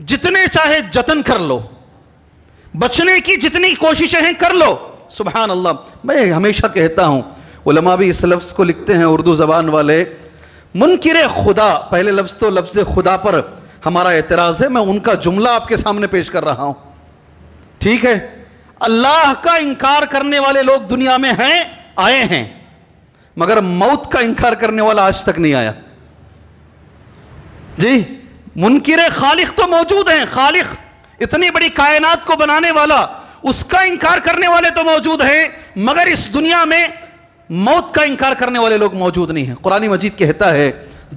जितने चाहे जतन कर लो बचने की जितनी कोशिशें हैं कर लो सुबह अल्लाह मैं हमेशा कहता हूं उलमा भी इस लफ्ज़ को लिखते हैं उर्दू ज़बान वाले मुनकर खुदा पहले लफ्ज़ तो लफ्ज़ खुदा पर हमारा एतराज़ है मैं उनका जुमला आपके सामने पेश कर रहा हूं ठीक है अल्लाह का इनकार करने वाले लोग दुनिया में हैं आए हैं मगर मौत का इनकार करने वाला आज तक नहीं आया जी मुनकर खालिख तो मौजूद हैं खालिख इतनी बड़ी कायनात को बनाने वाला उसका इनकार करने वाले तो मौजूद हैं मगर इस दुनिया में मौत का इनकार करने वाले लोग मौजूद नहीं हैं कुरानी मजीद कहता है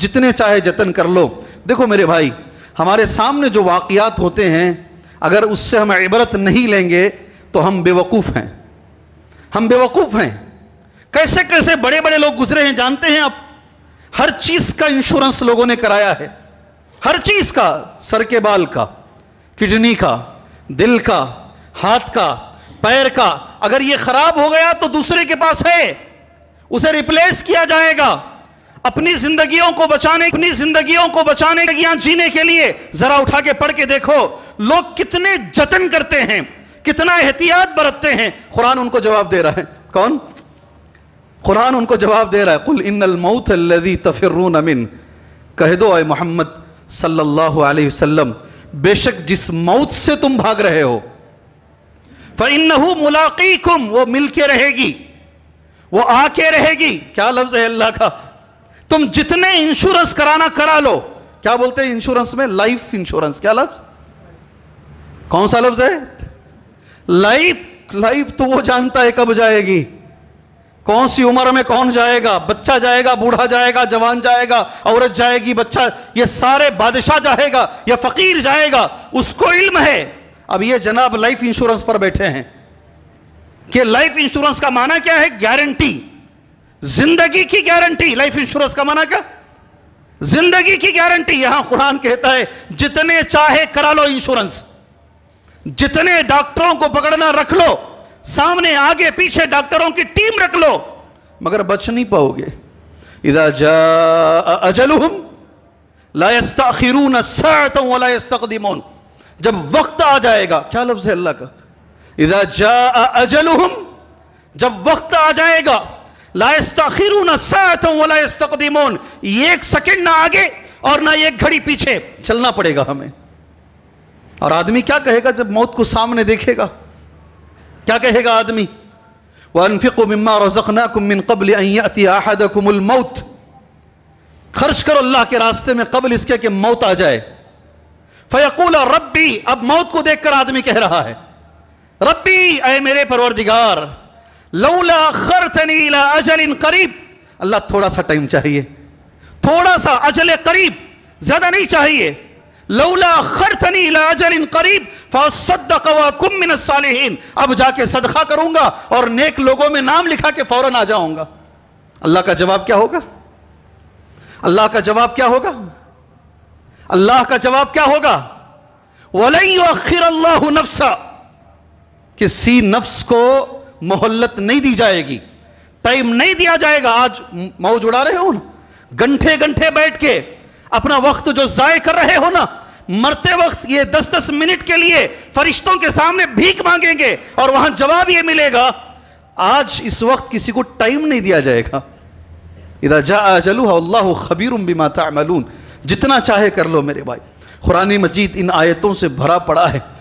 जितने चाहे जतन कर लो देखो मेरे भाई हमारे सामने जो वाकियात होते हैं अगर उससे हम इबरत नहीं लेंगे तो हम बेवकूफ़ हैं हम बेवकूफ़ हैं कैसे कैसे बड़े बड़े लोग गुजरे हैं जानते हैं आप हर चीज़ का इंश्योरेंस लोगों ने कराया है हर चीज का सर के बाल का किडनी का दिल का हाथ का पैर का अगर ये खराब हो गया तो दूसरे के पास है उसे रिप्लेस किया जाएगा अपनी जिंदगियों को बचाने अपनी जिंदगियों को बचाने यहां जीने के लिए जरा उठा के पढ़ के देखो लोग कितने जतन करते हैं कितना एहतियात बरतते हैं कुरान उनको जवाब दे रहा है कौन कुरान उनको जवाब दे रहा है कुल इन मऊत तफिर कह दो मोहम्मद सल्लल्लाहु अलैहि वसल्लम बेशक जिस मौत से तुम भाग रहे हो फू मुलाकी कुम वो मिल के रहेगी वो आके रहेगी क्या लफ्ज़ है अल्लाह का तुम जितने इंश्योरेंस कराना करा लो क्या बोलते हैं इंश्योरेंस में लाइफ इंश्योरेंस क्या लफ्ज़ कौन सा लफ्ज़ है लाइफ लाइफ तो वो जानता है कब जाएगी कौन सी उम्र में कौन जाएगा बच्चा जाएगा बूढ़ा जाएगा जवान जाएगा औरत जाएगी बच्चा ये सारे बादशाह जाएगा या फकीर जाएगा उसको इल्म है अब ये जनाब लाइफ इंश्योरेंस पर बैठे हैं कि लाइफ इंश्योरेंस का माना क्या है गारंटी जिंदगी की गारंटी लाइफ इंश्योरेंस का माना क्या जिंदगी की गारंटी यहां कुरान कहता है जितने चाहे करा लो इंश्योरेंस जितने डॉक्टरों को पकड़ना रख लो सामने आगे पीछे डॉक्टरों की टीम रख लो मगर बच नहीं पाओगे इधर जा अजलुम लास्तरून सतमोन जब वक्त आ जाएगा क्या लफ्ज है अल्लाह का इधर जा अजलुम जब वक्त आ जाएगा लास्तरून सतमोन एक सेकेंड ना आगे और ना एक घड़ी पीछे चलना पड़ेगा हमें और आदमी क्या कहेगा जब मौत को सामने देखेगा क्या कहेगा आदमी वनफिक मम्मा रजकना कुमिन कबल अहद मौत खर्च करो अल्लाह के रास्ते में कबल इसके कि मौत आ जाए फयकूल रब्बी अब मौत को देखकर आदमी कह रहा है रब्बी अय मेरे परवरदिगार लौला खर तनीला अजल इन करीब अल्लाह थोड़ा सा टाइम चाहिए थोड़ा सा अजल करीब ज्यादा नहीं चाहिए लौला खर तनीला अजल इन करीब अब जाके सदखा करूंगा और नेक लोगों में नाम लिखा के फौरन आ जाऊंगा अल्लाह का जवाब क्या होगा अल्लाह का जवाब क्या होगा अल्लाह का जवाब क्या होगा वलैखिर अल्लाह नफसा किसी नफ्स को मोहल्लत नहीं दी जाएगी टाइम नहीं दिया जाएगा आज मौज उड़ा रहे हो ना घंटे घंटे बैठ के अपना वक्त जो जाय कर रहे हो ना मरते वक्त ये दस दस मिनट के लिए फरिश्तों के सामने भीख मांगेंगे और वहां जवाब ये मिलेगा आज इस वक्त किसी को टाइम नहीं दिया जाएगा इधर जा अल्लाह खबीर बिमा तमलून जितना चाहे कर लो मेरे भाई कुरानी मजीद इन आयतों से भरा पड़ा है